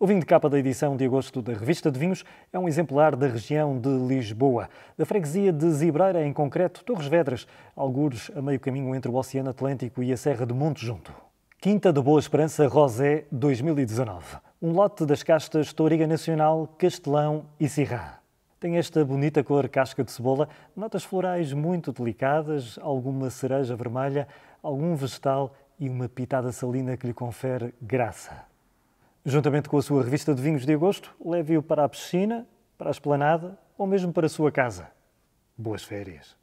O vinho de capa da edição de agosto da Revista de Vinhos é um exemplar da região de Lisboa, da freguesia de Zibreira, em concreto, Torres Vedras, algures a meio caminho entre o Oceano Atlântico e a Serra de Monte Junto. Quinta da Boa Esperança Rosé 2019, um lote das castas Touriga Nacional, Castelão e Sirrá. Tem esta bonita cor casca de cebola, notas florais muito delicadas, alguma cereja vermelha, algum vegetal e uma pitada salina que lhe confere graça. Juntamente com a sua revista de vinhos de agosto, leve-o para a piscina, para a esplanada ou mesmo para a sua casa. Boas férias!